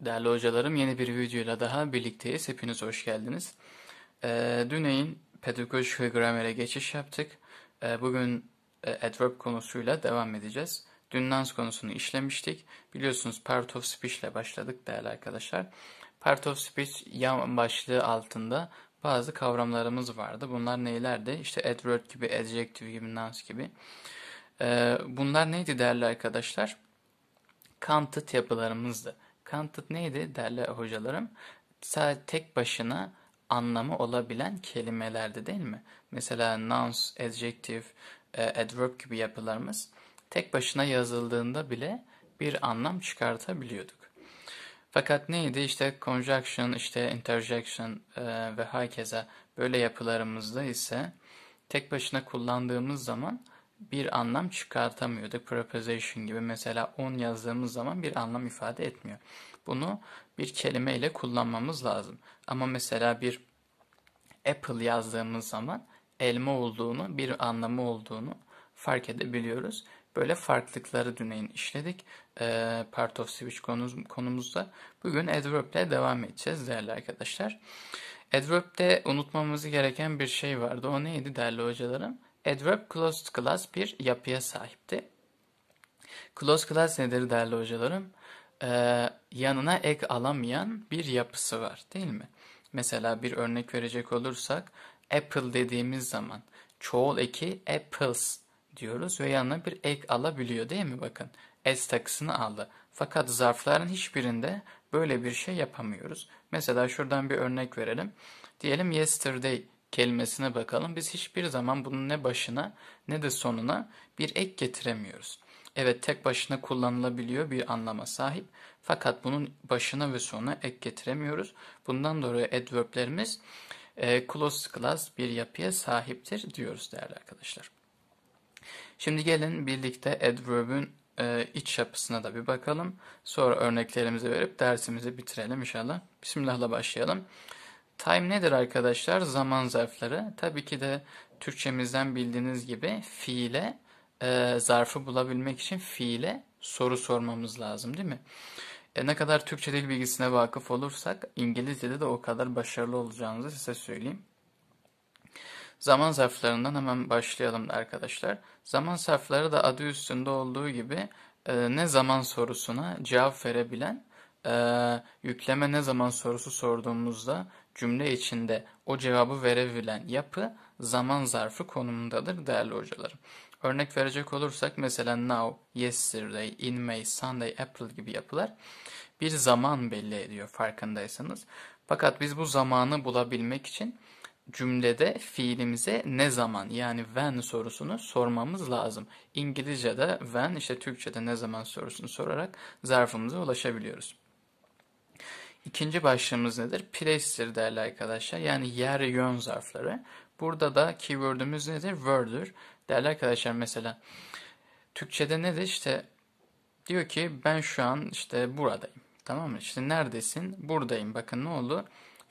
Değerli hocalarım yeni bir videoyla daha birlikteyiz. Hepiniz hoş geldiniz. Ee, Düneyin pedagojik ve gramere geçiş yaptık. Ee, bugün e, adverb konusuyla devam edeceğiz. Dün nouns konusunu işlemiştik. Biliyorsunuz part of speech ile başladık değerli arkadaşlar. Part of speech yan başlığı altında bazı kavramlarımız vardı. Bunlar neylerdi? İşte adverb gibi, adjective gibi, nouns gibi. Ee, bunlar neydi değerli arkadaşlar? Kantıt yapılarımızdı. Kantıt neydi değerli hocalarım? Sadece tek başına anlamı olabilen kelimelerdi değil mi? Mesela nouns, adjective, e, adverb gibi yapılarımız tek başına yazıldığında bile bir anlam çıkartabiliyorduk. Fakat neydi işte conjunction, işte interjection e, ve herkese böyle yapılarımızda ise tek başına kullandığımız zaman bir anlam çıkartamıyorduk. Preposition gibi mesela on yazdığımız zaman bir anlam ifade etmiyor. Bunu bir kelimeyle kullanmamız lazım. Ama mesela bir apple yazdığımız zaman elma olduğunu, bir anlamı olduğunu fark edebiliyoruz böyle farklılıkları düneyin işledik. E, part of speech konumuz, konumuzda. Bugün adverb ile devam edeceğiz değerli arkadaşlar. Adverb'de unutmamamız gereken bir şey vardı. O neydi değerli hocalarım? Adverb closed class bir yapıya sahipti. Closed class nedir değerli hocalarım? Ee, yanına ek alamayan bir yapısı var değil mi? Mesela bir örnek verecek olursak apple dediğimiz zaman çoğul eki apples diyoruz ve yanına bir ek alabiliyor değil mi bakın. S takısını aldı. Fakat zarfların hiçbirinde böyle bir şey yapamıyoruz. Mesela şuradan bir örnek verelim. Diyelim yesterday kelimesine bakalım. Biz hiçbir zaman bunun ne başına ne de sonuna bir ek getiremiyoruz. Evet tek başına kullanılabiliyor bir anlama sahip. Fakat bunun başına ve sonuna ek getiremiyoruz. Bundan dolayı adverblerimiz e, closed class bir yapıya sahiptir diyoruz değerli arkadaşlar. Şimdi gelin birlikte adverb'ün e, iç yapısına da bir bakalım. Sonra örneklerimizi verip dersimizi bitirelim inşallah. Bismillah'la başlayalım. Time nedir arkadaşlar? Zaman zarfları. Tabii ki de Türkçemizden bildiğiniz gibi fiile e, zarfı bulabilmek için fiile soru sormamız lazım değil mi? E, ne kadar Türkçe dil bilgisine vakıf olursak İngilizce'de de o kadar başarılı olacağınızı size söyleyeyim. Zaman zarflarından hemen başlayalım arkadaşlar. Zaman zarfları da adı üstünde olduğu gibi e, ne zaman sorusuna cevap verebilen e, yükleme ne zaman sorusu sorduğumuzda cümle içinde o cevabı verebilen yapı zaman zarfı konumundadır değerli hocalarım. Örnek verecek olursak mesela now, yesterday, in May, Sunday, April gibi yapılar bir zaman belli ediyor farkındaysanız. Fakat biz bu zamanı bulabilmek için cümlede fiilimize ne zaman yani when sorusunu sormamız lazım. İngilizce'de when işte Türkçe'de ne zaman sorusunu sorarak zarfımıza ulaşabiliyoruz. İkinci başlığımız nedir? Place'tir değerli arkadaşlar. Yani yer yön zarfları. Burada da keyword'ümüz nedir? Word'ür. Değerli arkadaşlar mesela Türkçe'de nedir? İşte diyor ki ben şu an işte buradayım. Tamam mı? İşte neredesin? Buradayım. Bakın ne oldu?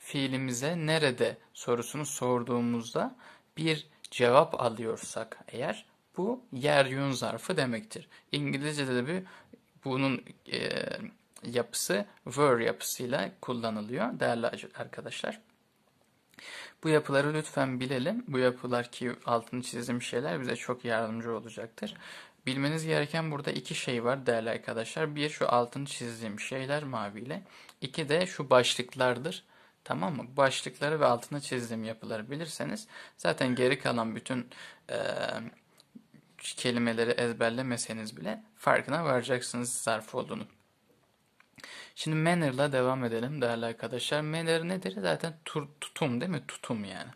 fiilimize nerede sorusunu sorduğumuzda bir cevap alıyorsak eğer bu yer yön zarfı demektir. İngilizce'de de bir bunun e, yapısı were yapısıyla kullanılıyor değerli arkadaşlar. Bu yapıları lütfen bilelim. Bu yapılar ki altını çizdiğim şeyler bize çok yardımcı olacaktır. Bilmeniz gereken burada iki şey var değerli arkadaşlar. Bir şu altını çizdiğim şeyler maviyle. İki de şu başlıklardır. Tamam mı? Başlıkları ve altına çizdiğim yapıları bilirseniz zaten geri kalan bütün e, kelimeleri ezberlemeseniz bile farkına varacaksınız zarf olduğunu. Şimdi manner'la devam edelim değerli arkadaşlar. Manner nedir? Zaten tur, tutum değil mi? Tutum yani.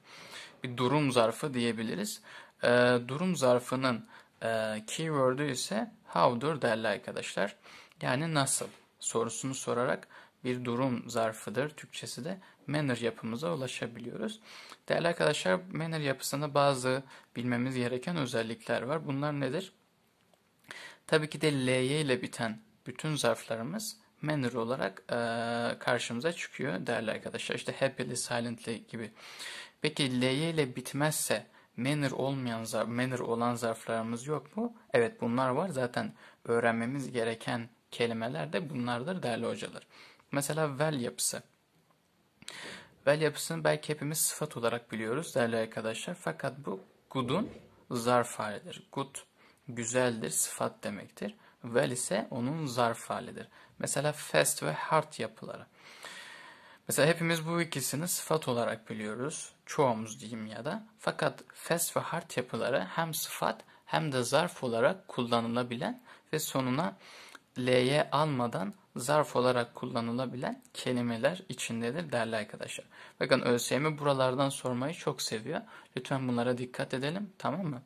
Bir durum zarfı diyebiliriz. E, durum zarfının e, keyword'ü ise how'dur değerli arkadaşlar. Yani nasıl sorusunu sorarak bir durum zarfıdır. Türkçesi de manner yapımıza ulaşabiliyoruz. Değerli arkadaşlar manner yapısında bazı bilmemiz gereken özellikler var. Bunlar nedir? Tabii ki de ly ile biten bütün zarflarımız manner olarak e, karşımıza çıkıyor değerli arkadaşlar. İşte happily, silently gibi. Peki ly ile bitmezse manner olmayan zarf, manner olan zarflarımız yok mu? Evet bunlar var. Zaten öğrenmemiz gereken kelimeler de bunlardır değerli hocalar. Mesela vel yapısı. Vel yapısını belki hepimiz sıfat olarak biliyoruz değerli arkadaşlar. Fakat bu good'un zarf halidir. Good güzeldir, sıfat demektir. Vel ise onun zarf halidir. Mesela fast ve hard yapıları. Mesela hepimiz bu ikisini sıfat olarak biliyoruz. Çoğumuz diyeyim ya da. Fakat fast ve hard yapıları hem sıfat hem de zarf olarak kullanılabilen ve sonuna l'ye almadan zarf olarak kullanılabilen kelimeler içindedir değerli arkadaşlar. Bakın ÖSYM buralardan sormayı çok seviyor. Lütfen bunlara dikkat edelim tamam mı?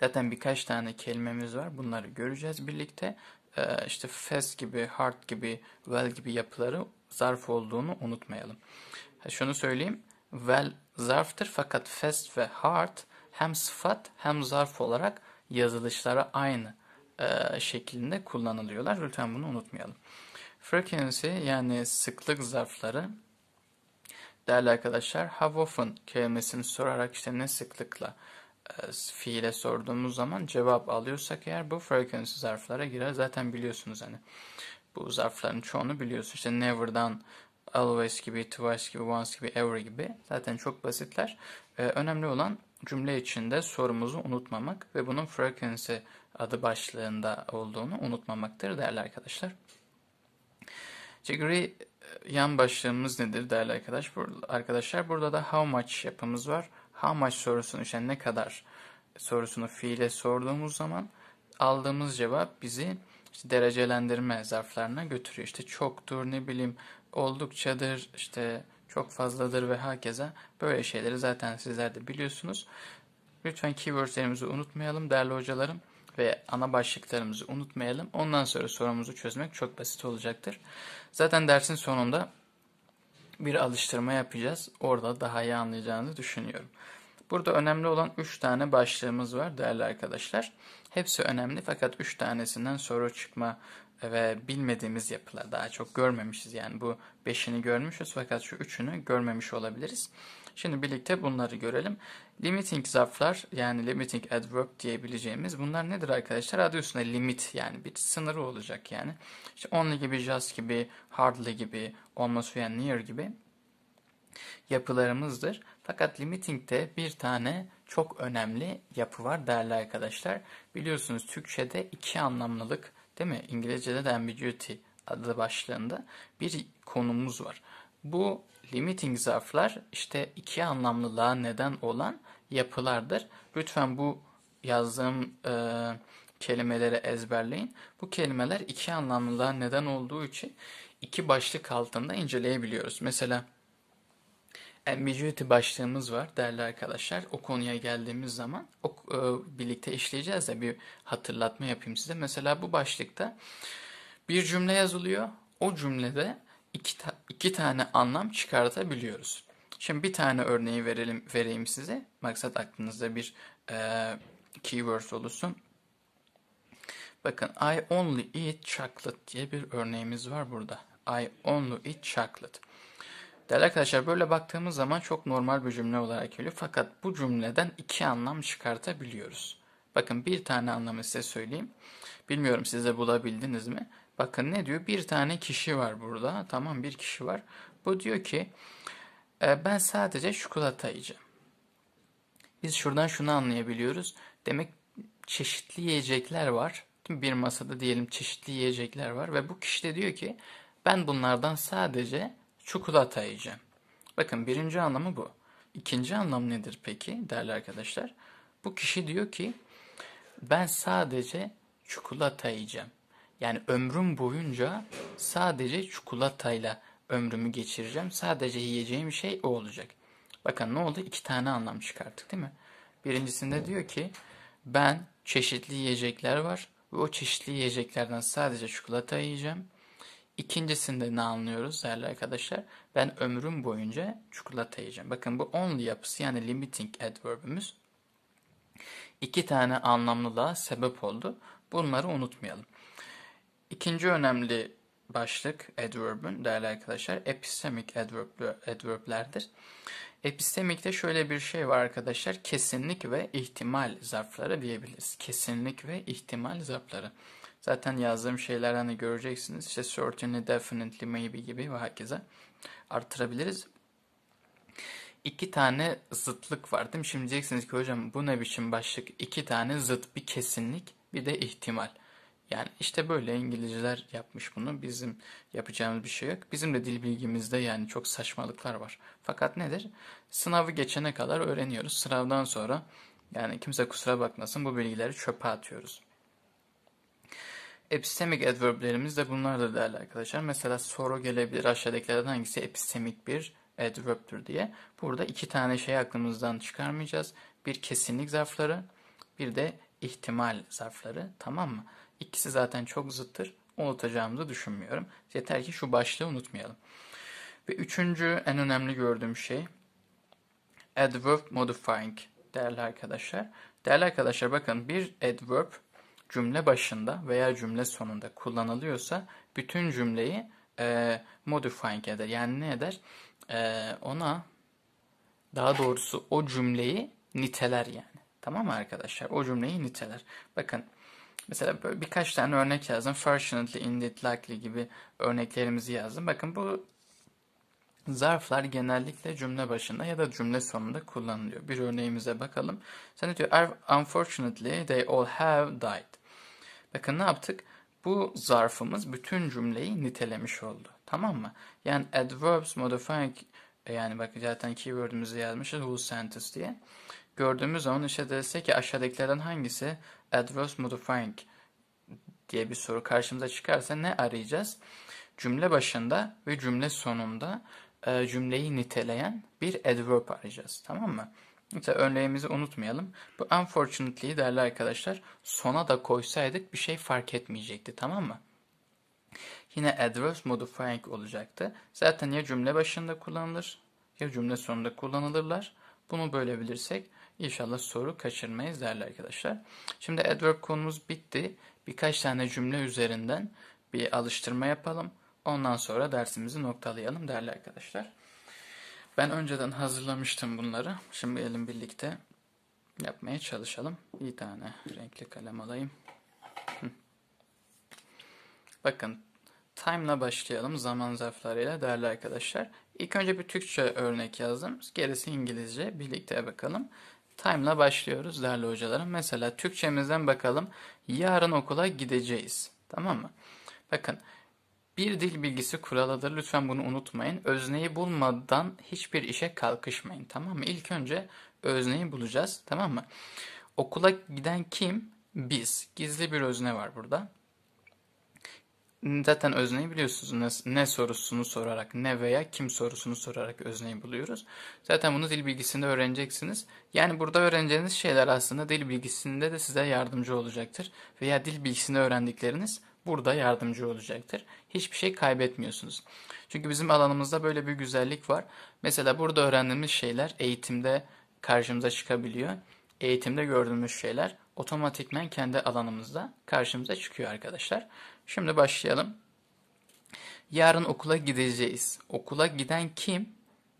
Zaten birkaç tane kelimemiz var. Bunları göreceğiz birlikte. Ee, işte fast gibi, hard gibi, well gibi yapıları zarf olduğunu unutmayalım. Ha, şunu söyleyeyim. Well zarftır fakat fast ve hard hem sıfat hem zarf olarak yazılışlara aynı. E, şeklinde kullanılıyorlar. Lütfen bunu unutmayalım. Frequency yani sıklık zarfları değerli arkadaşlar how often kelimesini sorarak işte ne sıklıkla e, fiile sorduğumuz zaman cevap alıyorsak eğer bu frequency zarflara girer. Zaten biliyorsunuz hani bu zarfların çoğunu biliyorsunuz. İşte never'dan always gibi, twice gibi, once gibi, ever gibi. Zaten çok basitler. E, önemli olan cümle içinde sorumuzu unutmamak ve bunun frequency adı başlığında olduğunu unutmamaktır değerli arkadaşlar. Category e, yan başlığımız nedir değerli arkadaş? Arkadaşlar burada da how much yapımız var. How much sorusunu işte ne kadar sorusunu fiile sorduğumuz zaman aldığımız cevap bizi işte derecelendirme zarflarına götürüyor. İşte çoktur ne bileyim oldukçadır işte çok fazladır ve hakeza. Böyle şeyleri zaten sizler de biliyorsunuz. Lütfen keywordlerimizi unutmayalım değerli hocalarım ve ana başlıklarımızı unutmayalım. Ondan sonra sorumuzu çözmek çok basit olacaktır. Zaten dersin sonunda bir alıştırma yapacağız. Orada daha iyi anlayacağını düşünüyorum. Burada önemli olan 3 tane başlığımız var değerli arkadaşlar. Hepsi önemli fakat 3 tanesinden soru çıkma ve bilmediğimiz yapılar daha çok görmemişiz. Yani bu beşini görmüşüz fakat şu üçünü görmemiş olabiliriz. Şimdi birlikte bunları görelim. Limiting zarflar yani limiting adverb diyebileceğimiz bunlar nedir arkadaşlar? Adı üstünde limit yani bir sınırı olacak yani. İşte only gibi, just gibi, hardly gibi, almost veya near gibi yapılarımızdır. Fakat limiting'de bir tane çok önemli yapı var değerli arkadaşlar. Biliyorsunuz Türkçe'de iki anlamlılık değil mi? İngilizce'de de ambiguity adı başlığında bir konumuz var. Bu limiting zarflar işte iki anlamlılığa neden olan yapılardır. Lütfen bu yazdığım e, kelimeleri ezberleyin. Bu kelimeler iki anlamlılığa neden olduğu için iki başlık altında inceleyebiliyoruz. Mesela ambiguity başlığımız var değerli arkadaşlar. O konuya geldiğimiz zaman o, e, birlikte işleyeceğiz de bir hatırlatma yapayım size. Mesela bu başlıkta bir cümle yazılıyor. O cümlede iki, ta, iki tane anlam çıkartabiliyoruz. Şimdi bir tane örneği verelim vereyim size. Maksat aklınızda bir e, keyword olursun. Bakın I only eat chocolate diye bir örneğimiz var burada. I only eat chocolate. Değerli arkadaşlar böyle baktığımız zaman çok normal bir cümle olarak geliyor. Fakat bu cümleden iki anlam çıkartabiliyoruz. Bakın bir tane anlamı size söyleyeyim. Bilmiyorum siz de bulabildiniz mi? Bakın ne diyor? Bir tane kişi var burada. Tamam bir kişi var. Bu diyor ki e, ben sadece çikolata yiyeceğim. Biz şuradan şunu anlayabiliyoruz. Demek çeşitli yiyecekler var. Bir masada diyelim çeşitli yiyecekler var ve bu kişi de diyor ki ben bunlardan sadece çikolata yiyeceğim. Bakın birinci anlamı bu. İkinci anlam nedir peki değerli arkadaşlar? Bu kişi diyor ki ben sadece çikolata yiyeceğim. Yani ömrüm boyunca sadece çikolatayla ömrümü geçireceğim. Sadece yiyeceğim şey o olacak. Bakın ne oldu? İki tane anlam çıkarttık değil mi? Birincisinde diyor ki ben çeşitli yiyecekler var ve o çeşitli yiyeceklerden sadece çikolata yiyeceğim. İkincisinde ne anlıyoruz değerli arkadaşlar? Ben ömrüm boyunca çikolata yiyeceğim. Bakın bu only yapısı yani limiting adverbimiz iki tane anlamlılığa sebep oldu. Bunları unutmayalım. İkinci önemli başlık adverb'ün değerli arkadaşlar epistemic adverb'lerdir. Epistemik'te şöyle bir şey var arkadaşlar. Kesinlik ve ihtimal zarfları diyebiliriz. Kesinlik ve ihtimal zarfları. Zaten yazdığım şeyler hani göreceksiniz. İşte certainly, definitely, maybe gibi ve herkese artırabiliriz. İki tane zıtlık var değil mi? Şimdi diyeceksiniz ki hocam bu ne biçim başlık? İki tane zıt bir kesinlik bir de ihtimal. Yani işte böyle İngilizler yapmış bunu. Bizim yapacağımız bir şey yok. Bizim de dil bilgimizde yani çok saçmalıklar var. Fakat nedir? Sınavı geçene kadar öğreniyoruz. Sınavdan sonra yani kimse kusura bakmasın bu bilgileri çöpe atıyoruz. Epistemik adverblerimiz de bunlarla değerli arkadaşlar. Mesela soru gelebilir aşağıdakilerden hangisi epistemik bir adverb'tür diye. Burada iki tane şey aklımızdan çıkarmayacağız. Bir kesinlik zarfları, bir de ihtimal zarfları tamam mı? İkisi zaten çok zıttır. Unutacağımızı düşünmüyorum. Yeter ki şu başlığı unutmayalım. Ve üçüncü en önemli gördüğüm şey adverb modifying değerli arkadaşlar. Değerli arkadaşlar bakın bir adverb cümle başında veya cümle sonunda kullanılıyorsa bütün cümleyi e, modifying eder. Yani ne eder? E, ona daha doğrusu o cümleyi niteler yani. Tamam mı arkadaşlar? O cümleyi niteler. Bakın mesela böyle birkaç tane örnek yazdım. Fortunately, indeed, likely gibi örneklerimizi yazdım. Bakın bu Zarflar genellikle cümle başında ya da cümle sonunda kullanılıyor. Bir örneğimize bakalım. Sen diyor, unfortunately they all have died. Bakın ne yaptık? Bu zarfımız bütün cümleyi nitelemiş oldu. Tamam mı? Yani adverbs modifying e, yani bak zaten keyword'ümüzü yazmışız whole sentence diye. Gördüğümüz zaman işte dese ki aşağıdakilerden hangisi adverbs modifying diye bir soru karşımıza çıkarsa ne arayacağız? Cümle başında ve cümle sonunda e, cümleyi niteleyen bir adverb arayacağız. Tamam mı? Mesela örneğimizi unutmayalım. Bu unfortunately değerli arkadaşlar sona da koysaydık bir şey fark etmeyecekti tamam mı? Yine adverse modifying olacaktı. Zaten ya cümle başında kullanılır ya cümle sonunda kullanılırlar. Bunu bölebilirsek inşallah soru kaçırmayız değerli arkadaşlar. Şimdi adverb konumuz bitti. Birkaç tane cümle üzerinden bir alıştırma yapalım. Ondan sonra dersimizi noktalayalım değerli arkadaşlar. Ben önceden hazırlamıştım bunları. Şimdi gelin birlikte yapmaya çalışalım. Bir tane renkli kalem alayım. Bakın time'la başlayalım. Zaman zarflarıyla değerli arkadaşlar. İlk önce bir Türkçe örnek yazdım. Gerisi İngilizce. Birlikte bakalım. Time'la başlıyoruz değerli hocalarım. Mesela Türkçemizden bakalım. Yarın okula gideceğiz. Tamam mı? Bakın bir dil bilgisi kuralıdır. Lütfen bunu unutmayın. Özneyi bulmadan hiçbir işe kalkışmayın. Tamam mı? İlk önce özneyi bulacağız. Tamam mı? Okula giden kim? Biz. Gizli bir özne var burada. Zaten özneyi biliyorsunuz. Ne, sorusunu sorarak ne veya kim sorusunu sorarak özneyi buluyoruz. Zaten bunu dil bilgisinde öğreneceksiniz. Yani burada öğreneceğiniz şeyler aslında dil bilgisinde de size yardımcı olacaktır. Veya dil bilgisinde öğrendikleriniz burada yardımcı olacaktır. Hiçbir şey kaybetmiyorsunuz. Çünkü bizim alanımızda böyle bir güzellik var. Mesela burada öğrendiğimiz şeyler eğitimde karşımıza çıkabiliyor. Eğitimde gördüğümüz şeyler otomatikmen kendi alanımızda karşımıza çıkıyor arkadaşlar. Şimdi başlayalım. Yarın okula gideceğiz. Okula giden kim?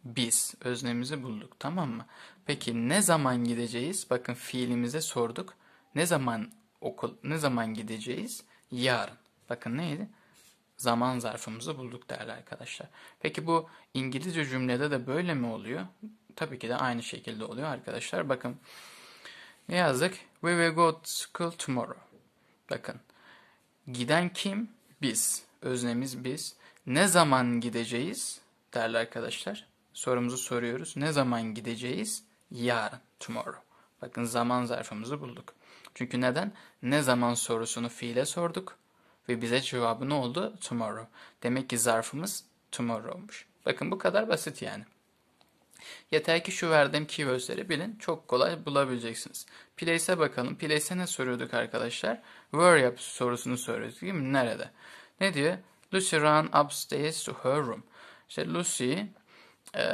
Biz. Öznemizi bulduk tamam mı? Peki ne zaman gideceğiz? Bakın fiilimize sorduk. Ne zaman okul ne zaman gideceğiz? yarın. Bakın neydi? Zaman zarfımızı bulduk değerli arkadaşlar. Peki bu İngilizce cümlede de böyle mi oluyor? Tabii ki de aynı şekilde oluyor arkadaşlar. Bakın ne yazdık? We will go to school tomorrow. Bakın giden kim? Biz. Öznemiz biz. Ne zaman gideceğiz? Değerli arkadaşlar sorumuzu soruyoruz. Ne zaman gideceğiz? Yarın, tomorrow. Bakın zaman zarfımızı bulduk. Çünkü neden? Ne zaman sorusunu fiile sorduk ve bize cevabı ne oldu? Tomorrow. Demek ki zarfımız tomorrow'muş. Bakın bu kadar basit yani. Yeter ki şu verdiğim keywords'leri bilin. Çok kolay bulabileceksiniz. Place'e bakalım. Place'e ne soruyorduk arkadaşlar? Where yap sorusunu soruyorduk değil mi? Nerede? Ne diyor? Lucy ran upstairs to her room. İşte Lucy e,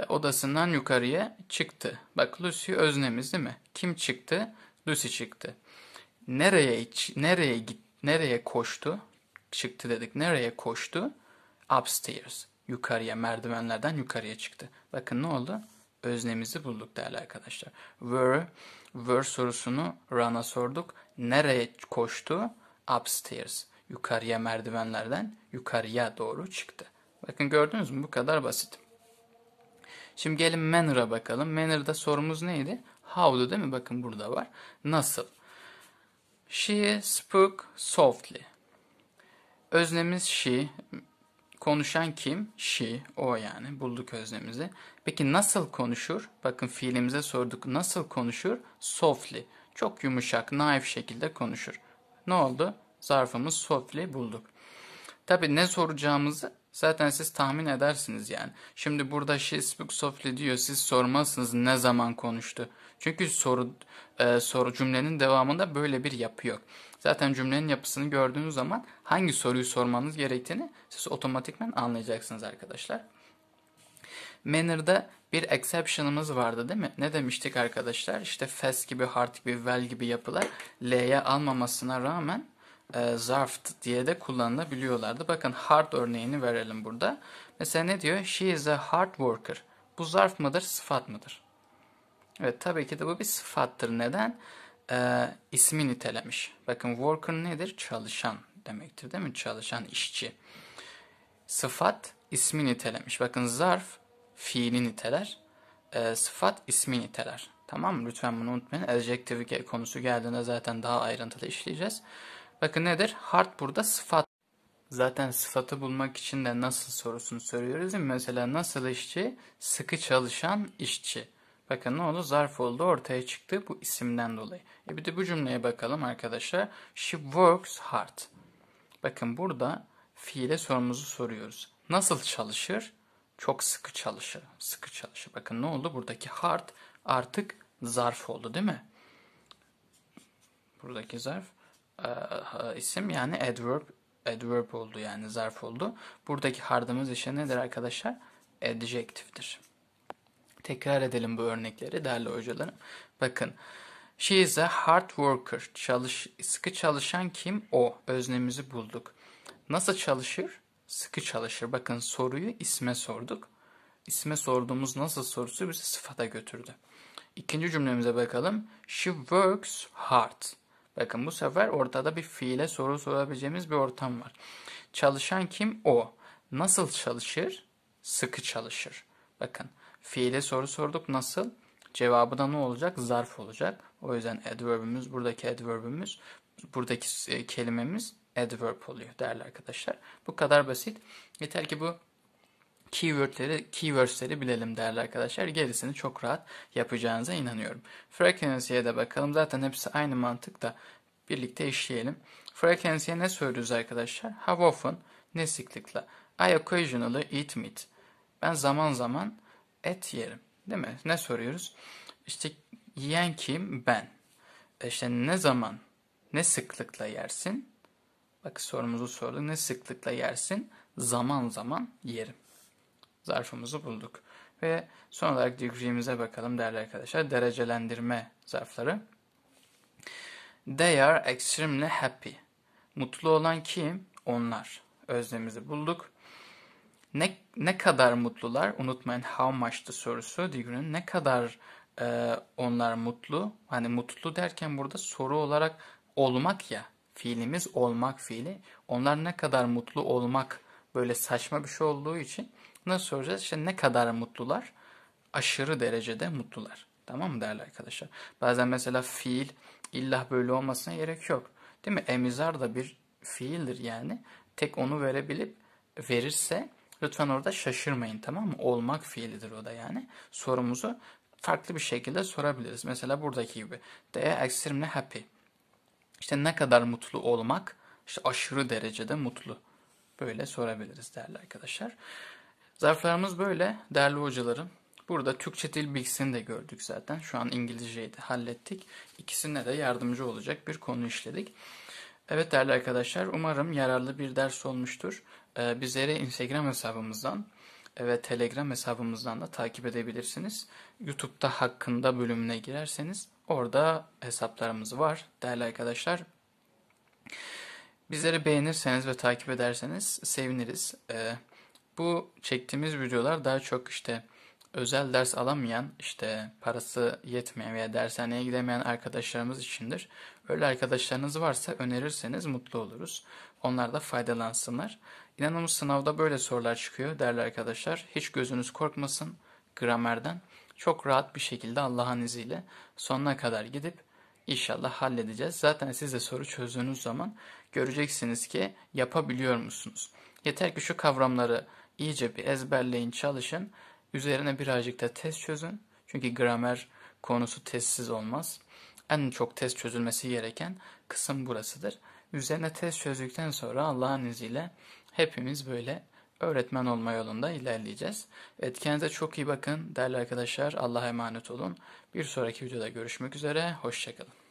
odasından yukarıya çıktı. Bak Lucy öznemiz değil mi? Kim çıktı? Lucy çıktı nereye iç, nereye git, nereye koştu? Çıktı dedik. Nereye koştu? Upstairs. Yukarıya merdivenlerden yukarıya çıktı. Bakın ne oldu? Öznemizi bulduk değerli arkadaşlar. Were were sorusunu Rana sorduk. Nereye koştu? Upstairs. Yukarıya merdivenlerden yukarıya doğru çıktı. Bakın gördünüz mü? Bu kadar basit. Şimdi gelin manner'a bakalım. Manner'da sorumuz neydi? How'du değil mi? Bakın burada var. Nasıl? She spoke softly. Öznemiz she. Konuşan kim? She. O yani. Bulduk öznemizi. Peki nasıl konuşur? Bakın fiilimize sorduk. Nasıl konuşur? Softly. Çok yumuşak, naif şekilde konuşur. Ne oldu? Zarfımız softly bulduk. Tabi ne soracağımızı zaten siz tahmin edersiniz yani. Şimdi burada she speaks diyor siz sormazsınız ne zaman konuştu. Çünkü soru, e, soru cümlenin devamında böyle bir yapı yok. Zaten cümlenin yapısını gördüğünüz zaman hangi soruyu sormanız gerektiğini siz otomatikman anlayacaksınız arkadaşlar. Manner'da bir exception'ımız vardı değil mi? Ne demiştik arkadaşlar? İşte fast gibi, hard gibi, well gibi yapılar L'ye almamasına rağmen e, zarfed diye de kullanılabiliyorlardı. Bakın hard örneğini verelim burada. Mesela ne diyor? She is a hard worker. Bu zarf mıdır, sıfat mıdır? Evet tabii ki de bu bir sıfattır. Neden? E, ismi nitelemiş. Bakın worker nedir? Çalışan demektir değil mi? Çalışan işçi. Sıfat ismi nitelemiş. Bakın zarf fiili niteler. E, sıfat ismi niteler. Tamam mı? Lütfen bunu unutmayın. Adjektif konusu geldiğinde zaten daha ayrıntılı işleyeceğiz. Bakın nedir? Hard burada sıfat. Zaten sıfatı bulmak için de nasıl sorusunu soruyoruz değil mi? Mesela nasıl işçi? Sıkı çalışan işçi. Bakın ne oldu? Zarf oldu ortaya çıktı bu isimden dolayı. E bir de bu cümleye bakalım arkadaşlar. She works hard. Bakın burada fiile sorumuzu soruyoruz. Nasıl çalışır? Çok sıkı çalışır. Sıkı çalışır. Bakın ne oldu? Buradaki hard artık zarf oldu değil mi? Buradaki zarf e, isim yani adverb adverb oldu yani zarf oldu. Buradaki hardımız işe nedir arkadaşlar? Adjektiftir. Tekrar edelim bu örnekleri değerli hocalarım. Bakın. She is a hard worker. Çalış, sıkı çalışan kim? O. Öznemizi bulduk. Nasıl çalışır? Sıkı çalışır. Bakın soruyu isme sorduk. İsme sorduğumuz nasıl sorusu bizi sıfata götürdü. İkinci cümlemize bakalım. She works hard. Bakın bu sefer ortada bir fiile soru sorabileceğimiz bir ortam var. Çalışan kim? O. Nasıl çalışır? Sıkı çalışır. Bakın fiile soru sorduk nasıl? Cevabı da ne olacak? Zarf olacak. O yüzden adverbimiz, buradaki adverbimiz, buradaki e, kelimemiz adverb oluyor değerli arkadaşlar. Bu kadar basit. Yeter ki bu keywordleri, keywordsleri bilelim değerli arkadaşlar. Gerisini çok rahat yapacağınıza inanıyorum. Frekansiye de bakalım. Zaten hepsi aynı mantık da Birlikte işleyelim. Frekansiye ne söylüyoruz arkadaşlar? How often? Ne sıklıkla? I occasionally eat meat. Ben zaman zaman et yerim. Değil mi? Ne soruyoruz? İşte yiyen kim? Ben. E işte ne zaman? Ne sıklıkla yersin? Bak sorumuzu sordu. Ne sıklıkla yersin? Zaman zaman yerim zarfımızı bulduk. Ve son olarak degree'mize bakalım değerli arkadaşlar. Derecelendirme zarfları. They are extremely happy. Mutlu olan kim? Onlar. Öznemizi bulduk. Ne, ne kadar mutlular? Unutmayın how much'tı sorusu. Degree'nin ne kadar e, onlar mutlu? Hani mutlu derken burada soru olarak olmak ya. Fiilimiz olmak fiili. Onlar ne kadar mutlu olmak böyle saçma bir şey olduğu için Nasıl soracağız? İşte ne kadar mutlular? Aşırı derecede mutlular. Tamam mı değerli arkadaşlar? Bazen mesela fiil illa böyle olmasına gerek yok. Değil mi? Emizar da bir fiildir yani. Tek onu verebilip verirse lütfen orada şaşırmayın tamam mı? Olmak fiilidir o da yani. Sorumuzu farklı bir şekilde sorabiliriz. Mesela buradaki gibi. They are extremely happy. İşte ne kadar mutlu olmak? İşte aşırı derecede mutlu. Böyle sorabiliriz değerli arkadaşlar. Zarflarımız böyle değerli hocalarım. Burada Türkçe dil bilgisini de gördük zaten. Şu an İngilizceyi de hallettik. İkisine de yardımcı olacak bir konu işledik. Evet değerli arkadaşlar umarım yararlı bir ders olmuştur. Ee, bizleri Instagram hesabımızdan ve Telegram hesabımızdan da takip edebilirsiniz. YouTube'da hakkında bölümüne girerseniz orada hesaplarımız var değerli arkadaşlar. Bizleri beğenirseniz ve takip ederseniz seviniriz. Ee, bu çektiğimiz videolar daha çok işte özel ders alamayan, işte parası yetmeyen veya dershaneye gidemeyen arkadaşlarımız içindir. Öyle arkadaşlarınız varsa önerirseniz mutlu oluruz. Onlar da faydalansınlar. İnanın sınavda böyle sorular çıkıyor değerli arkadaşlar. Hiç gözünüz korkmasın gramerden. Çok rahat bir şekilde Allah'ın izniyle sonuna kadar gidip inşallah halledeceğiz. Zaten siz de soru çözdüğünüz zaman göreceksiniz ki yapabiliyor musunuz? Yeter ki şu kavramları iyice bir ezberleyin, çalışın. Üzerine birazcık da test çözün. Çünkü gramer konusu testsiz olmaz. En çok test çözülmesi gereken kısım burasıdır. Üzerine test çözdükten sonra Allah'ın izniyle hepimiz böyle öğretmen olma yolunda ilerleyeceğiz. Evet kendinize çok iyi bakın değerli arkadaşlar. Allah'a emanet olun. Bir sonraki videoda görüşmek üzere. Hoşçakalın.